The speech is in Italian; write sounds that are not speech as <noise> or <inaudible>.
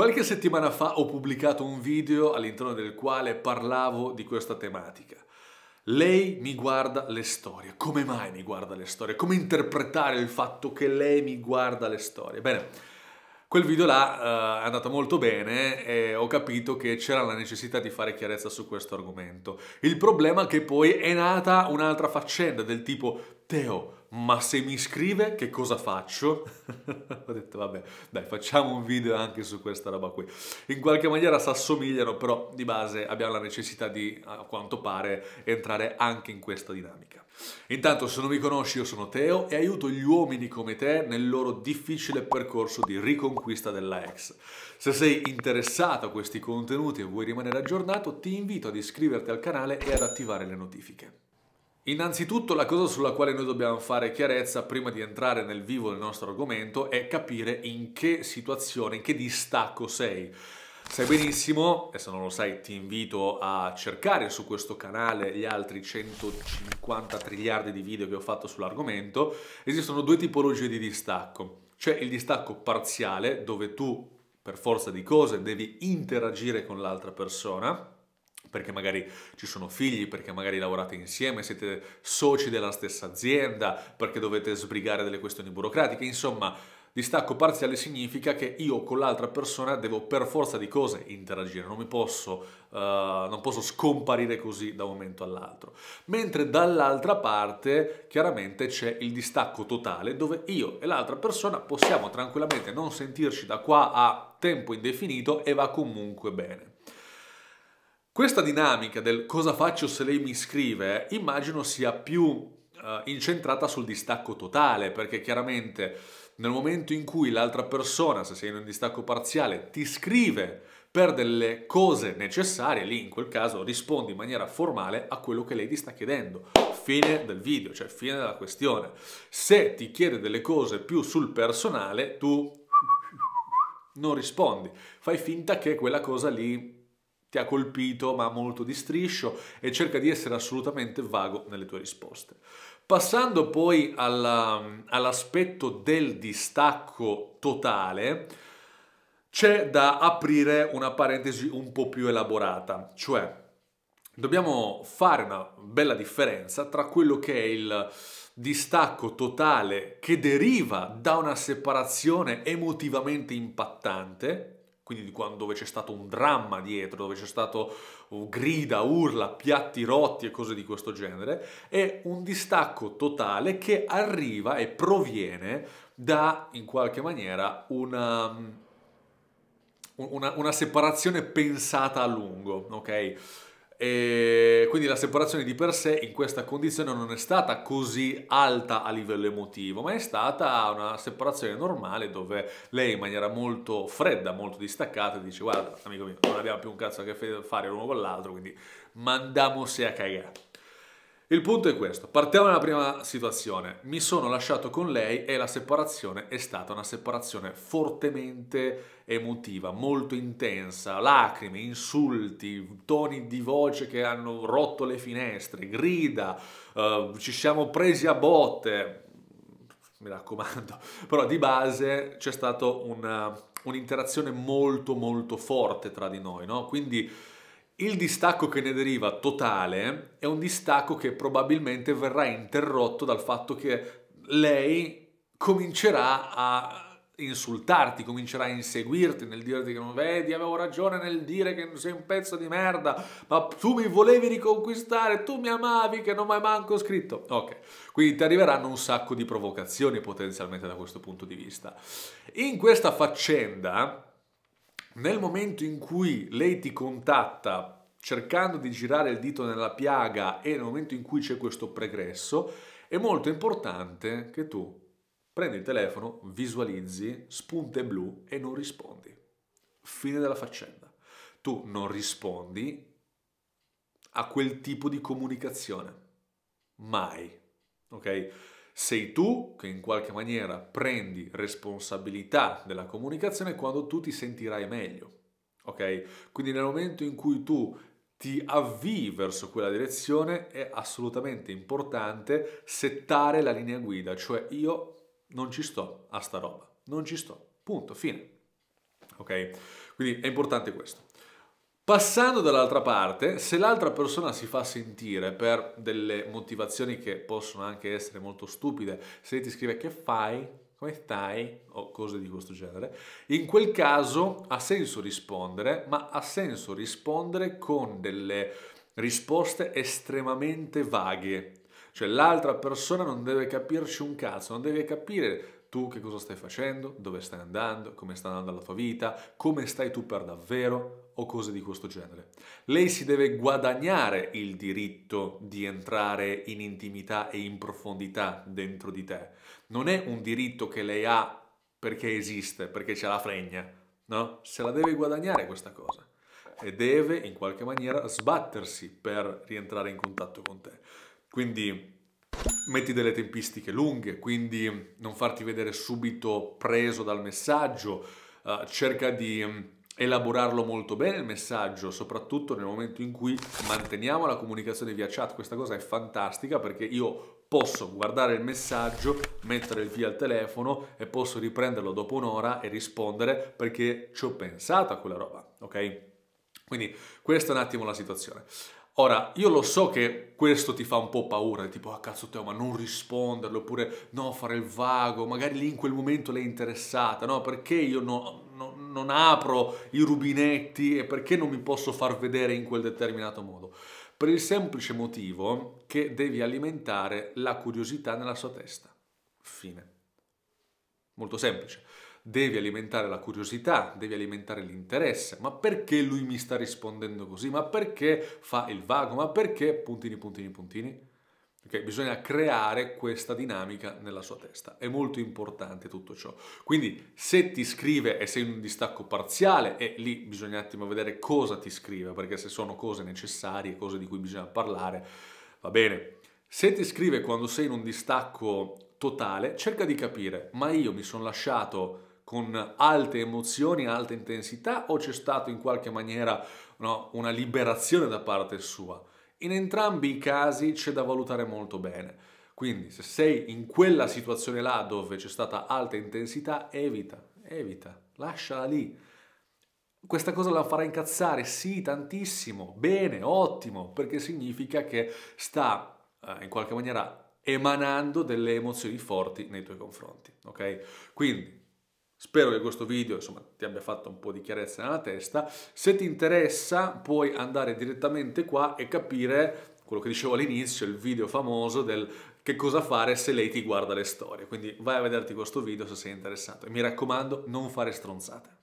Qualche settimana fa ho pubblicato un video all'interno del quale parlavo di questa tematica. Lei mi guarda le storie. Come mai mi guarda le storie? Come interpretare il fatto che lei mi guarda le storie? Bene, quel video là uh, è andato molto bene e ho capito che c'era la necessità di fare chiarezza su questo argomento. Il problema è che poi è nata un'altra faccenda del tipo Teo, ma se mi scrive che cosa faccio? <laughs> Ho detto vabbè, dai facciamo un video anche su questa roba qui. In qualche maniera si assomigliano, però di base abbiamo la necessità di, a quanto pare, entrare anche in questa dinamica. Intanto se non mi conosci io sono Teo e aiuto gli uomini come te nel loro difficile percorso di riconquista della ex. Se sei interessato a questi contenuti e vuoi rimanere aggiornato ti invito ad iscriverti al canale e ad attivare le notifiche. Innanzitutto la cosa sulla quale noi dobbiamo fare chiarezza prima di entrare nel vivo del nostro argomento è capire in che situazione, in che distacco sei. Sai benissimo, e se non lo sai ti invito a cercare su questo canale gli altri 150 triliardi di video che ho fatto sull'argomento, esistono due tipologie di distacco. C'è il distacco parziale, dove tu per forza di cose devi interagire con l'altra persona, perché magari ci sono figli, perché magari lavorate insieme, siete soci della stessa azienda, perché dovete sbrigare delle questioni burocratiche, insomma, distacco parziale significa che io con l'altra persona devo per forza di cose interagire, non mi posso, uh, non posso scomparire così da un momento all'altro. Mentre dall'altra parte chiaramente c'è il distacco totale dove io e l'altra persona possiamo tranquillamente non sentirci da qua a tempo indefinito e va comunque bene. Questa dinamica del cosa faccio se lei mi scrive immagino sia più eh, incentrata sul distacco totale, perché chiaramente nel momento in cui l'altra persona, se sei in un distacco parziale, ti scrive per delle cose necessarie, lì in quel caso rispondi in maniera formale a quello che lei ti sta chiedendo. Fine del video, cioè fine della questione. Se ti chiede delle cose più sul personale, tu non rispondi, fai finta che quella cosa lì ti ha colpito ma molto di striscio e cerca di essere assolutamente vago nelle tue risposte. Passando poi alla, um, all'aspetto del distacco totale, c'è da aprire una parentesi un po' più elaborata, cioè dobbiamo fare una bella differenza tra quello che è il distacco totale che deriva da una separazione emotivamente impattante, quindi quando, dove c'è stato un dramma dietro, dove c'è stato grida, urla, piatti rotti e cose di questo genere, è un distacco totale che arriva e proviene da, in qualche maniera, una, una, una separazione pensata a lungo, ok? E quindi la separazione di per sé in questa condizione non è stata così alta a livello emotivo, ma è stata una separazione normale dove lei in maniera molto fredda, molto distaccata dice guarda amico mio non abbiamo più un cazzo a che fare l'uno con l'altro, quindi mandiamosi a cagare. Il punto è questo, partiamo dalla prima situazione, mi sono lasciato con lei e la separazione è stata una separazione fortemente emotiva, molto intensa, lacrime, insulti, toni di voce che hanno rotto le finestre, grida, eh, ci siamo presi a botte, mi raccomando, <laughs> però di base c'è stata un'interazione molto molto forte tra di noi, no? Quindi il distacco che ne deriva totale è un distacco che probabilmente verrà interrotto dal fatto che lei comincerà a insultarti, comincerà a inseguirti nel dirti che non vedi, avevo ragione nel dire che sei un pezzo di merda, ma tu mi volevi riconquistare, tu mi amavi che non mi hai manco scritto. Ok, quindi ti arriveranno un sacco di provocazioni potenzialmente da questo punto di vista. In questa faccenda nel momento in cui lei ti contatta cercando di girare il dito nella piaga e nel momento in cui c'è questo pregresso, è molto importante che tu prendi il telefono, visualizzi spunte blu e non rispondi. Fine della faccenda. Tu non rispondi a quel tipo di comunicazione. Mai. Ok? Sei tu che in qualche maniera prendi responsabilità della comunicazione quando tu ti sentirai meglio. Ok? Quindi nel momento in cui tu ti avvii verso quella direzione è assolutamente importante settare la linea guida, cioè io non ci sto a sta roba, non ci sto. Punto, fine. Ok? Quindi è importante questo. Passando dall'altra parte, se l'altra persona si fa sentire per delle motivazioni che possono anche essere molto stupide, se ti scrive che fai, come stai o cose di questo genere, in quel caso ha senso rispondere, ma ha senso rispondere con delle risposte estremamente vaghe. Cioè l'altra persona non deve capirci un cazzo, non deve capire tu che cosa stai facendo? Dove stai andando? Come sta andando la tua vita? Come stai tu per davvero? O cose di questo genere. Lei si deve guadagnare il diritto di entrare in intimità e in profondità dentro di te. Non è un diritto che lei ha perché esiste, perché ce la fregna. No? Se la deve guadagnare questa cosa e deve in qualche maniera sbattersi per rientrare in contatto con te. Quindi metti delle tempistiche lunghe, quindi mm, non farti vedere subito preso dal messaggio, uh, cerca di mm, elaborarlo molto bene il messaggio, soprattutto nel momento in cui manteniamo la comunicazione via chat. Questa cosa è fantastica perché io posso guardare il messaggio, mettere il via al telefono e posso riprenderlo dopo un'ora e rispondere perché ci ho pensato a quella roba, ok? Quindi questa è un attimo la situazione. Ora, io lo so che questo ti fa un po' paura, tipo, ah cazzo Teo, ma non risponderle, oppure no, fare il vago, magari lì in quel momento lei è interessata, no, perché io no, no, non apro i rubinetti e perché non mi posso far vedere in quel determinato modo? Per il semplice motivo che devi alimentare la curiosità nella sua testa. Fine. Molto semplice devi alimentare la curiosità, devi alimentare l'interesse, ma perché lui mi sta rispondendo così? Ma perché fa il vago? Ma perché puntini, puntini, puntini? Okay, bisogna creare questa dinamica nella sua testa. È molto importante tutto ciò. Quindi se ti scrive e sei in un distacco parziale, e lì bisogna un attimo vedere cosa ti scrive, perché se sono cose necessarie, cose di cui bisogna parlare, va bene. Se ti scrive quando sei in un distacco totale, cerca di capire, ma io mi sono lasciato con alte emozioni, alta intensità o c'è stato in qualche maniera no, una liberazione da parte sua? In entrambi i casi c'è da valutare molto bene. Quindi se sei in quella situazione là dove c'è stata alta intensità, evita, evita, lasciala lì. Questa cosa la farà incazzare, sì, tantissimo, bene, ottimo, perché significa che sta eh, in qualche maniera emanando delle emozioni forti nei tuoi confronti, ok? Quindi Spero che questo video insomma, ti abbia fatto un po' di chiarezza nella testa. Se ti interessa puoi andare direttamente qua e capire quello che dicevo all'inizio, il video famoso del che cosa fare se lei ti guarda le storie. Quindi vai a vederti questo video se sei interessato. E mi raccomando, non fare stronzate.